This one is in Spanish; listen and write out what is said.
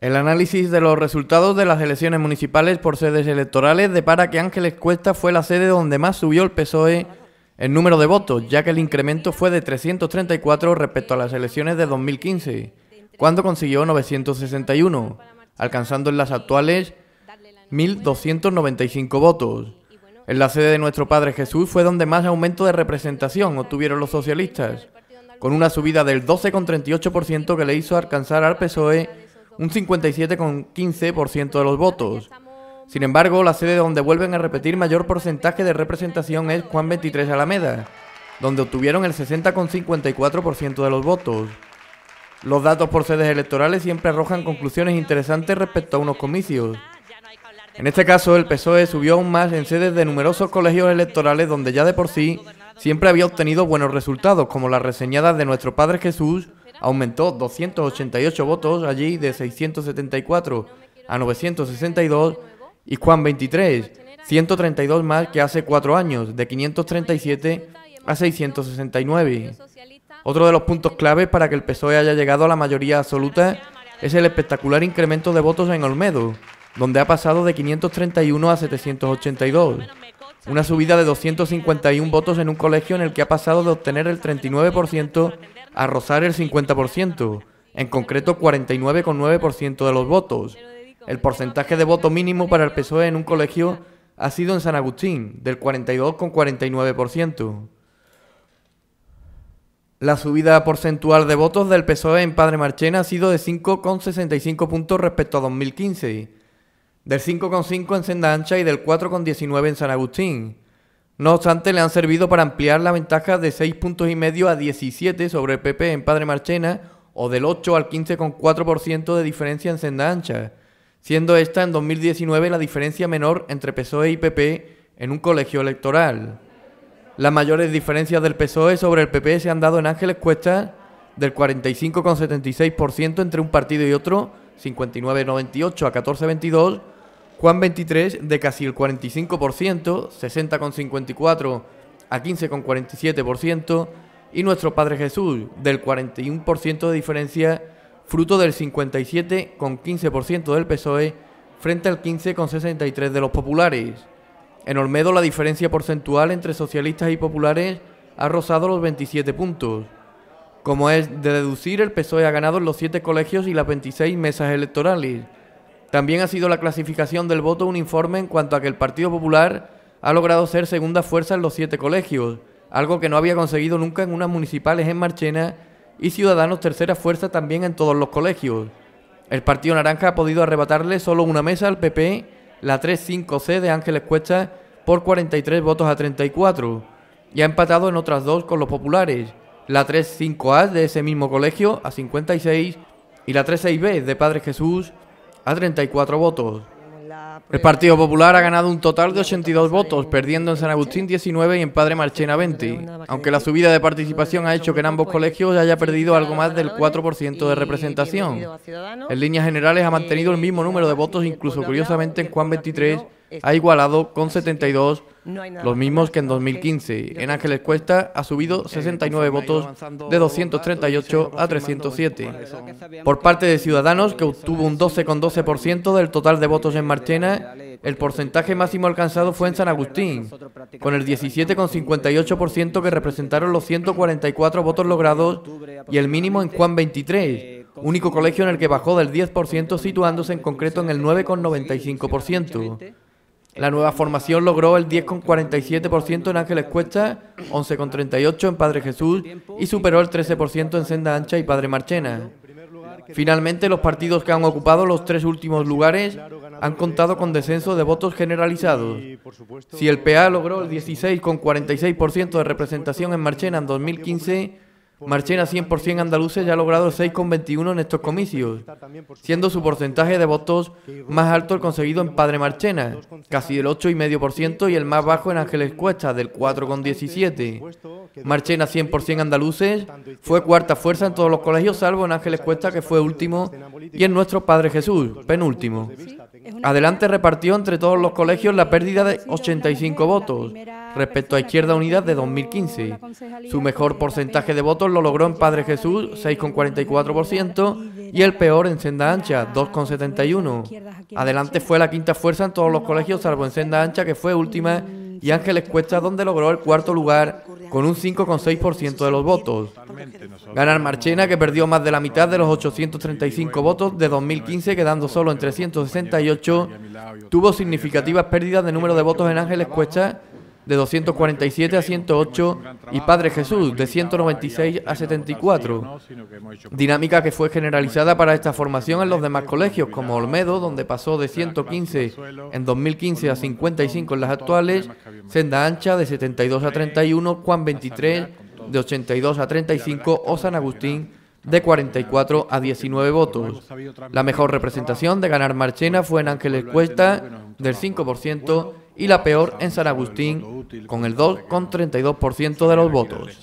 El análisis de los resultados de las elecciones municipales por sedes electorales depara que Ángeles Cuesta fue la sede donde más subió el PSOE en número de votos, ya que el incremento fue de 334 respecto a las elecciones de 2015, cuando consiguió 961, alcanzando en las actuales 1.295 votos. En la sede de nuestro Padre Jesús fue donde más aumento de representación obtuvieron los socialistas, con una subida del 12,38% que le hizo alcanzar al PSOE un 57,15% de los votos. Sin embargo, la sede donde vuelven a repetir mayor porcentaje de representación es Juan 23 Alameda, donde obtuvieron el 60,54% de los votos. Los datos por sedes electorales siempre arrojan conclusiones interesantes respecto a unos comicios. En este caso, el PSOE subió aún más en sedes de numerosos colegios electorales donde ya de por sí siempre había obtenido buenos resultados, como las reseñadas de nuestro Padre Jesús aumentó 288 votos allí de 674 a 962 y Juan 23, 132 más que hace cuatro años, de 537 a 669. Otro de los puntos claves para que el PSOE haya llegado a la mayoría absoluta es el espectacular incremento de votos en Olmedo, donde ha pasado de 531 a 782. Una subida de 251 votos en un colegio en el que ha pasado de obtener el 39% a rozar el 50%, en concreto 49,9% de los votos. El porcentaje de voto mínimo para el PSOE en un colegio ha sido en San Agustín, del 42,49%. La subida porcentual de votos del PSOE en Padre Marchena ha sido de 5,65 puntos respecto a 2015, del 5,5 en Senda Ancha y del 4,19 en San Agustín. No obstante, le han servido para ampliar la ventaja de 6.5 puntos y medio a 17 sobre el PP en Padre Marchena o del 8 al 15,4% de diferencia en senda ancha, siendo esta en 2019 la diferencia menor entre PSOE y PP en un colegio electoral. Las mayores diferencias del PSOE sobre el PP se han dado en Ángeles Cuesta del 45,76% entre un partido y otro, 59,98 a 14,22, Juan 23 de casi el 45%, 60,54 a 15,47%, y nuestro Padre Jesús del 41% de diferencia, fruto del 57,15% del PSOE frente al 15,63% de los populares. En Olmedo la diferencia porcentual entre socialistas y populares ha rozado los 27 puntos. Como es de deducir, el PSOE ha ganado en los 7 colegios y las 26 mesas electorales también ha sido la clasificación del voto un informe en cuanto a que el Partido Popular ha logrado ser segunda fuerza en los siete colegios, algo que no había conseguido nunca en unas municipales en Marchena y Ciudadanos tercera fuerza también en todos los colegios. El Partido Naranja ha podido arrebatarle solo una mesa al PP, la 35 c de Ángeles Cuesta, por 43 votos a 34, y ha empatado en otras dos con los populares, la 35 a de ese mismo colegio a 56 y la 36 b de Padre Jesús a 34 votos. El Partido Popular ha ganado un total de 82 votos, perdiendo en San Agustín 19 y en Padre Marchena 20, aunque la subida de participación ha hecho que en ambos colegios haya perdido algo más del 4% de representación. En líneas generales ha mantenido el mismo número de votos, incluso curiosamente en Juan 23 ha igualado con 72 los mismos que en 2015. En Ángeles Cuesta ha subido 69 votos de 238 a 307. Por parte de Ciudadanos, que obtuvo un 12,12% del total de votos en Marchena, el porcentaje máximo alcanzado fue en San Agustín, con el 17,58% que representaron los 144 votos logrados y el mínimo en Juan 23, único colegio en el que bajó del 10% situándose en concreto en el 9,95%. La nueva formación logró el 10,47% en Ángeles Cuesta, 11,38% en Padre Jesús y superó el 13% en Senda Ancha y Padre Marchena. Finalmente, los partidos que han ocupado los tres últimos lugares han contado con descenso de votos generalizados. Si el PA logró el 16,46% de representación en Marchena en 2015, Marchena 100% andaluces, ya ha logrado el 6,21 en estos comicios, siendo su porcentaje de votos más alto el conseguido en Padre Marchena, casi del 8,5% y el más bajo en Ángeles Cuesta, del 4,17. Marchena 100% andaluces fue cuarta fuerza en todos los colegios, salvo en Ángeles Cuesta, que fue último, y en nuestro Padre Jesús, penúltimo. Adelante repartió entre todos los colegios la pérdida de 85 votos, respecto a Izquierda Unida de 2015. Su mejor porcentaje de votos lo logró en Padre Jesús, 6,44%, y el peor en Senda Ancha, 2,71%. Adelante fue la quinta fuerza en todos los colegios, salvo en Senda Ancha, que fue última, y Ángeles Cuesta, donde logró el cuarto lugar con un 5,6% de los votos. Ganar Marchena, que perdió más de la mitad de los 835 votos de 2015, quedando solo en 368, tuvo significativas pérdidas de número de votos en Ángeles Cuesta, de 247 a 108 y Padre Jesús de 196 a 74, dinámica que fue generalizada para esta formación en los demás colegios como Olmedo, donde pasó de 115 en 2015 a 55 en las actuales, Senda Ancha de 72 a 31, Juan 23 de 82 a 35 o San Agustín de 44 a 19 votos. La mejor representación de ganar Marchena fue en Ángeles Cuesta del 5% y la peor en San Agustín con el 2,32% de los votos.